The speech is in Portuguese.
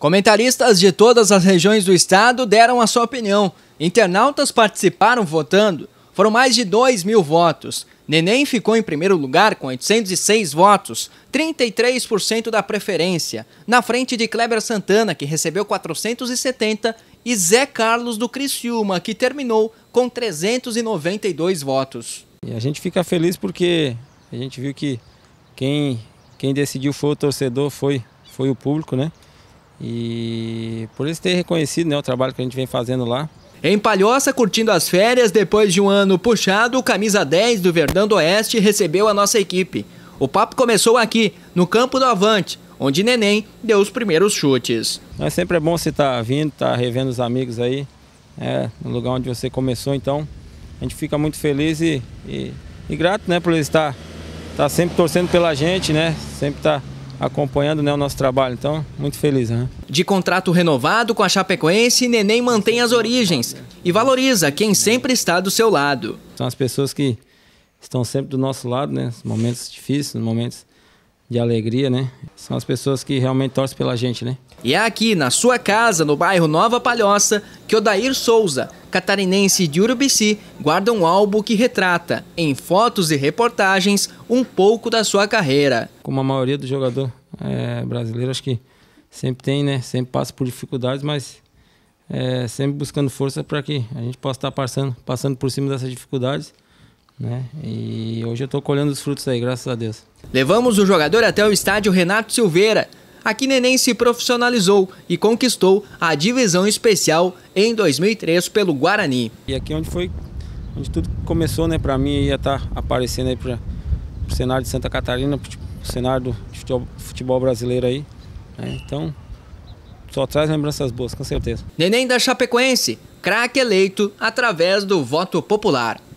Comentaristas de todas as regiões do estado deram a sua opinião. Internautas participaram votando. Foram mais de 2 mil votos. Neném ficou em primeiro lugar com 806 votos, 33% da preferência, na frente de Kleber Santana, que recebeu 470, e Zé Carlos do Criciúma, que terminou com 392 votos. E a gente fica feliz porque a gente viu que quem, quem decidiu foi o torcedor, foi, foi o público, né? E por eles terem reconhecido né, o trabalho que a gente vem fazendo lá. Em Palhoça, curtindo as férias, depois de um ano puxado, o camisa 10 do Verdão do Oeste recebeu a nossa equipe. O papo começou aqui, no campo do Avante, onde Neném deu os primeiros chutes. Mas sempre é bom você estar tá vindo, estar tá revendo os amigos aí, é, no lugar onde você começou, então a gente fica muito feliz e, e, e grato né, por eles estar tá, tá, sempre torcendo pela gente, né? Sempre estar tá acompanhando né, o nosso trabalho. Então, muito feliz. Né? De contrato renovado com a Chapecoense, Neném mantém as origens e valoriza quem sempre está do seu lado. São as pessoas que estão sempre do nosso lado, né? Nos momentos difíceis, nos momentos de alegria, né? São as pessoas que realmente torcem pela gente, né? E é aqui, na sua casa, no bairro Nova Palhoça, que Odair Souza, catarinense de Urubici, guarda um álbum que retrata, em fotos e reportagens, um pouco da sua carreira. Como a maioria do jogador é, brasileiro, acho que sempre tem, né? Sempre passa por dificuldades, mas é, sempre buscando força para que a gente possa estar tá passando, passando por cima dessas dificuldades. Né? E hoje eu estou colhendo os frutos aí, graças a Deus. Levamos o jogador até o estádio Renato Silveira. Aqui Neném se profissionalizou e conquistou a divisão especial em 2003 pelo Guarani. E aqui é onde foi, onde tudo começou, né? Para mim ia estar tá aparecendo aí para o cenário de Santa Catarina, pro tipo, cenário do, futebol, futebol brasileiro aí. Né? Então, só traz lembranças boas, com certeza. Neném da Chapecoense, craque eleito através do voto popular.